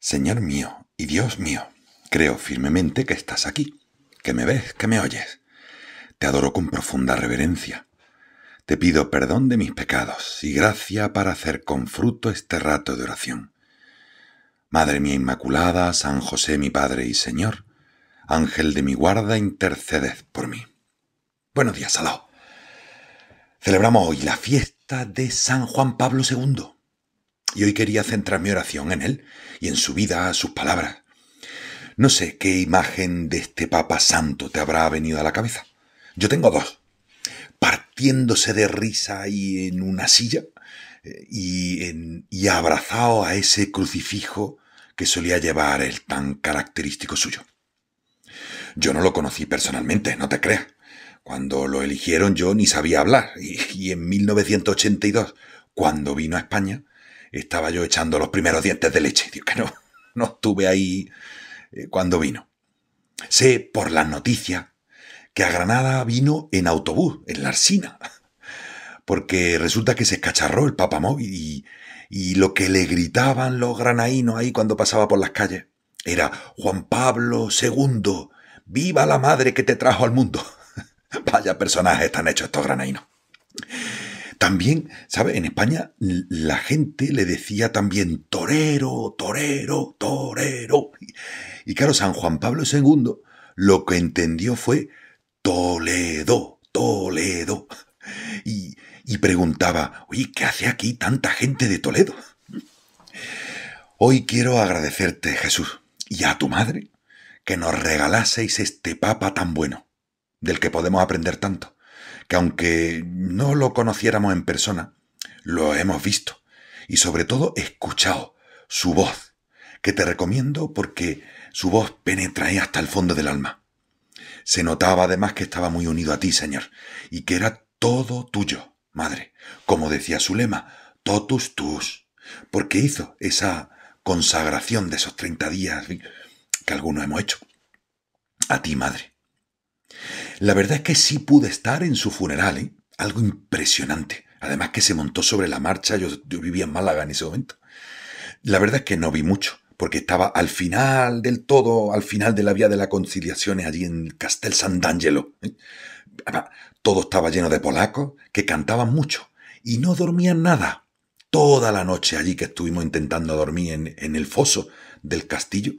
Señor mío y Dios mío, creo firmemente que estás aquí, que me ves, que me oyes. Te adoro con profunda reverencia. Te pido perdón de mis pecados y gracia para hacer con fruto este rato de oración. Madre mía Inmaculada, San José mi Padre y Señor, Ángel de mi guarda, interceded por mí. Buenos días, Saló. Celebramos hoy la fiesta de San Juan Pablo II y hoy quería centrar mi oración en él y en su vida, sus palabras. No sé qué imagen de este Papa Santo te habrá venido a la cabeza. Yo tengo dos. Partiéndose de risa y en una silla eh, y, y abrazado a ese crucifijo que solía llevar el tan característico suyo. Yo no lo conocí personalmente, no te creas. Cuando lo eligieron yo ni sabía hablar y en 1982, cuando vino a España, estaba yo echando los primeros dientes de leche. Digo, que no, no estuve ahí eh, cuando vino. Sé por las noticias que a Granada vino en autobús, en la Arsina, porque resulta que se escacharró el papamóvil y, y lo que le gritaban los granainos ahí cuando pasaba por las calles era Juan Pablo II, viva la madre que te trajo al mundo. Vaya personajes están hechos estos granainos. También, ¿sabes? En España la gente le decía también torero, torero, torero. Y claro, San Juan Pablo II lo que entendió fue Toledo, Toledo. Y, y preguntaba, oye, ¿qué hace aquí tanta gente de Toledo? Hoy quiero agradecerte, Jesús, y a tu madre, que nos regalaseis este papa tan bueno, del que podemos aprender tanto que aunque no lo conociéramos en persona, lo hemos visto y sobre todo escuchado su voz, que te recomiendo porque su voz penetra hasta el fondo del alma. Se notaba además que estaba muy unido a ti, Señor, y que era todo tuyo, Madre, como decía su lema, totus tus, porque hizo esa consagración de esos 30 días que algunos hemos hecho. A ti, Madre. La verdad es que sí pude estar en su funeral, ¿eh? algo impresionante. Además que se montó sobre la marcha, yo, vivía en Málaga en ese momento. La verdad es que no vi mucho, porque estaba al final del todo, al final de la vía de la conciliación, allí en Castel Sant'Angelo. ¿eh? Todo estaba lleno de polacos que cantaban mucho y no dormían nada. Toda la noche allí que estuvimos intentando dormir en el foso del castillo,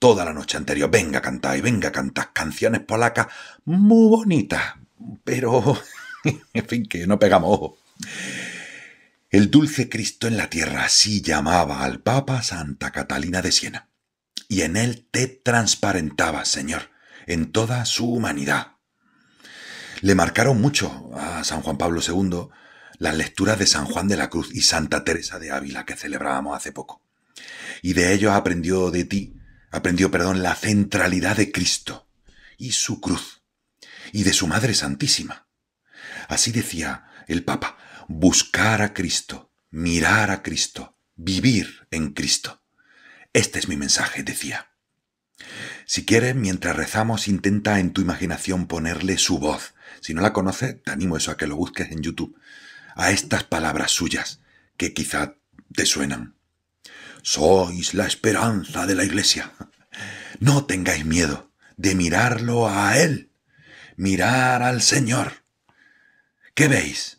toda la noche anterior. Venga, y venga, cantad canciones polacas muy bonitas, pero en fin, que no pegamos ojo. El dulce Cristo en la tierra, así llamaba al Papa Santa Catalina de Siena. Y en él te transparentaba, Señor, en toda su humanidad. Le marcaron mucho a San Juan Pablo II las lecturas de San Juan de la Cruz y Santa Teresa de Ávila que celebrábamos hace poco. Y de ellos aprendió de ti aprendió, perdón, la centralidad de Cristo y su cruz y de su Madre Santísima. Así decía el Papa, buscar a Cristo, mirar a Cristo, vivir en Cristo. Este es mi mensaje, decía. Si quieres, mientras rezamos, intenta en tu imaginación ponerle su voz. Si no la conoces, te animo eso a que lo busques en YouTube. A estas palabras suyas, que quizá te suenan. Sois la esperanza de la Iglesia. No tengáis miedo de mirarlo a Él. Mirar al Señor. ¿Qué veis?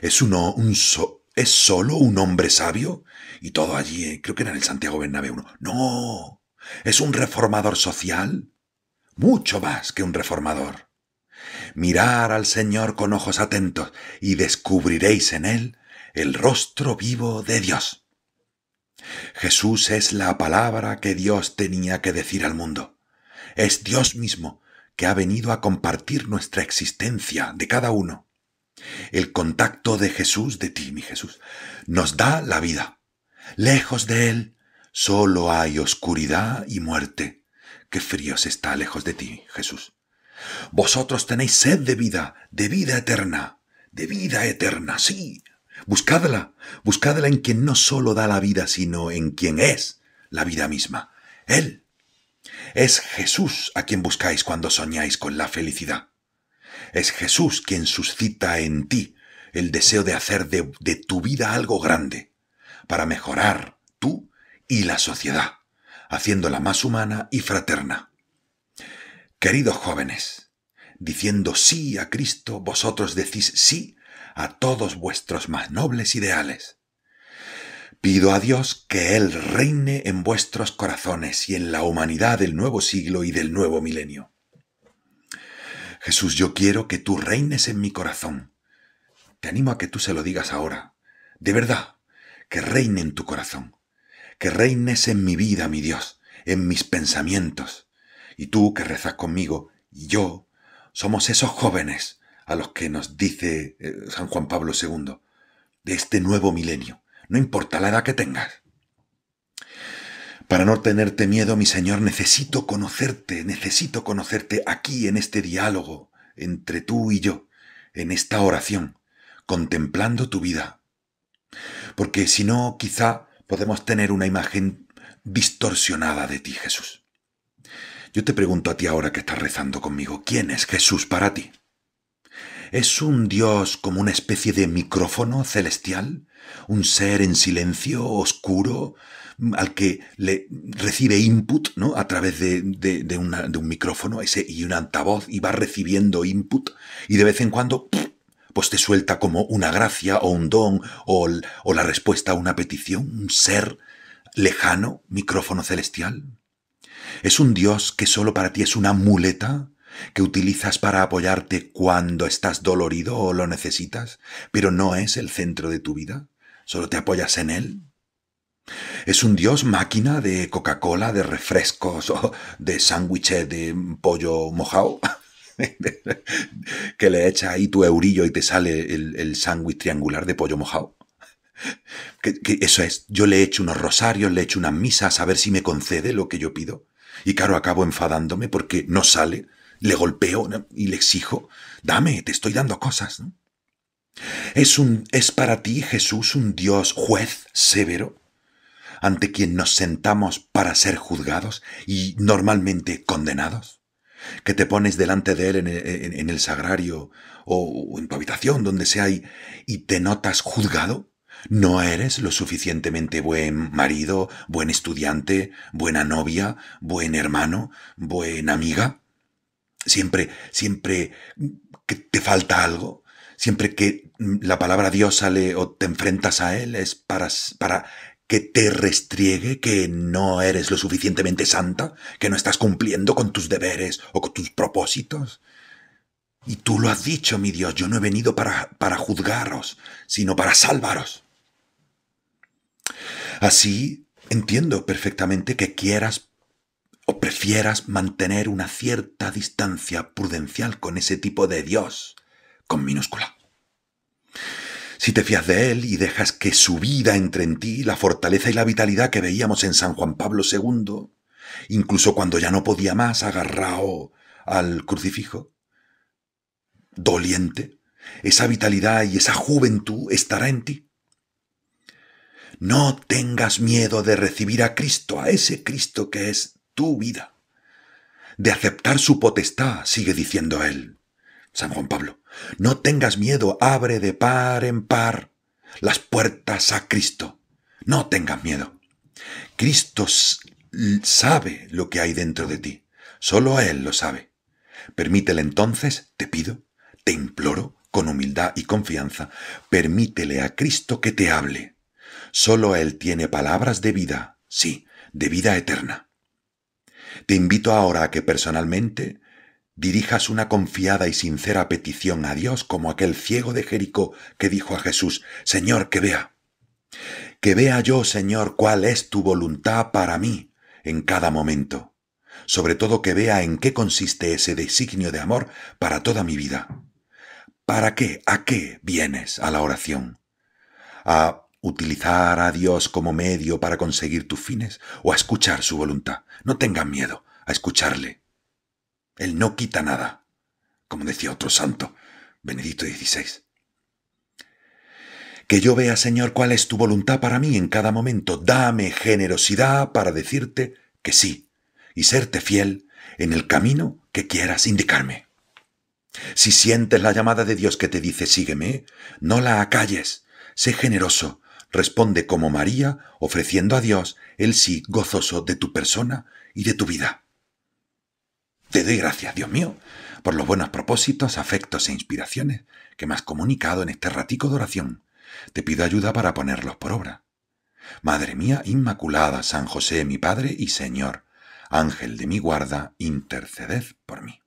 ¿Es, uno, un ¿Es solo un hombre sabio? Y todo allí, eh, creo que era en el Santiago Bernabéu. no. ¿Es un reformador social? Mucho más que un reformador. Mirar al Señor con ojos atentos y descubriréis en Él el rostro vivo de Dios. Jesús es la palabra que Dios tenía que decir al mundo. Es Dios mismo que ha venido a compartir nuestra existencia de cada uno. El contacto de Jesús, de ti, mi Jesús, nos da la vida. Lejos de Él solo hay oscuridad y muerte. Qué frío se está lejos de ti, Jesús. Vosotros tenéis sed de vida, de vida eterna, de vida eterna, sí, Buscadla, buscadla en quien no solo da la vida, sino en quien es la vida misma. Él. Es Jesús a quien buscáis cuando soñáis con la felicidad. Es Jesús quien suscita en ti el deseo de hacer de, tu vida algo grande, para mejorar tú y la sociedad, haciéndola más humana y fraterna. Queridos jóvenes, diciendo sí a Cristo, vosotros decís sí a todos vuestros más nobles ideales. Pido a Dios que Él reine en vuestros corazones y en la humanidad del nuevo siglo y del nuevo milenio. Jesús, yo quiero que tú reines en mi corazón. Te animo a que tú se lo digas ahora. De verdad, que reine en tu corazón. Que reines en mi vida, mi Dios, en mis pensamientos. Y tú que rezas conmigo y yo somos esos jóvenes a los que nos dice eh, San Juan Pablo II, de este nuevo milenio, no importa la edad que tengas. Para no tenerte miedo, mi Señor, necesito conocerte, necesito conocerte aquí en este diálogo entre tú y yo, en esta oración, contemplando tu vida. Porque si no, quizá podemos tener una imagen distorsionada de ti, Jesús. Yo te pregunto a ti ahora que estás rezando conmigo, ¿quién es Jesús para ti? ¿Es un dios como una especie de micrófono celestial? ¿Un ser en silencio, oscuro, al que le recibe input ¿no? a través de, un micrófono y un altavoz y va recibiendo input y de vez en cuando pues te suelta como una gracia o un don o, o la respuesta a una petición, un ser lejano, micrófono celestial? ¿Es un dios que solo para ti es una muleta? que utilizas para apoyarte cuando estás dolorido o lo necesitas, pero no es el centro de tu vida? ¿Solo te apoyas en él? ¿Es un dios máquina de Coca-Cola, de refrescos o de sándwiches de pollo mojado? que le echa ahí tu eurillo y te sale el, sándwich triangular de pollo mojado. Que, eso es, yo le echo unos rosarios, le echo unas misas a ver si me concede lo que yo pido. Y claro, acabo enfadándome porque no sale le golpeo y le exijo, dame, te estoy dando cosas. ¿Es, un, ¿Es para ti, Jesús, un Dios juez severo, ante quien nos sentamos para ser juzgados y normalmente condenados? ¿Que te pones delante de Él en, el sagrario o en tu habitación, donde sea, y te notas juzgado? ¿No eres lo suficientemente buen marido, buen estudiante, buena novia, buen hermano, buena amiga? Siempre, siempre que te falta algo, siempre que la palabra Dios sale o te enfrentas a Él, es para, para que te restriegue que no eres lo suficientemente santa, que no estás cumpliendo con tus deberes o con tus propósitos. Y tú lo has dicho, mi Dios, yo no he venido para, para juzgaros, sino para salvaros. Así entiendo perfectamente que quieras o prefieras mantener una cierta distancia prudencial con ese tipo de Dios, con minúscula. Si te fías de él y dejas que su vida entre en ti la fortaleza y la vitalidad que veíamos en San Juan Pablo II, incluso cuando ya no podía más agarrado al crucifijo, doliente, esa vitalidad y esa juventud estará en ti. No tengas miedo de recibir a Cristo, a ese Cristo que es tu vida. De aceptar su potestad, sigue diciendo él. San Juan Pablo, no tengas miedo, abre de par en par las puertas a Cristo. No tengas miedo. Cristo sabe lo que hay dentro de ti. Solo Él lo sabe. Permítele entonces, te pido, te imploro, con humildad y confianza, permítele a Cristo que te hable. Solo Él tiene palabras de vida, sí, de vida eterna. Te invito ahora a que personalmente dirijas una confiada y sincera petición a Dios como aquel ciego de Jericó que dijo a Jesús, Señor, que vea. Que vea yo, Señor, cuál es tu voluntad para mí en cada momento. Sobre todo que vea en qué consiste ese designio de amor para toda mi vida. ¿Para qué? ¿A qué vienes a la oración? ¿A utilizar a Dios como medio para conseguir tus fines o a escuchar su voluntad. No tengan miedo a escucharle. Él no quita nada, como decía otro santo, Benedicto XVI. Que yo vea, Señor, cuál es tu voluntad para mí en cada momento. Dame generosidad para decirte que sí y serte fiel en el camino que quieras indicarme. Si sientes la llamada de Dios que te dice sígueme, no la acalles, sé generoso Responde como María, ofreciendo a Dios el sí gozoso de tu persona y de tu vida. Te doy gracias, Dios mío, por los buenos propósitos, afectos e inspiraciones que me has comunicado en este ratico de oración. Te pido ayuda para ponerlos por obra. Madre mía Inmaculada, San José mi Padre y Señor, Ángel de mi guarda, interceded por mí.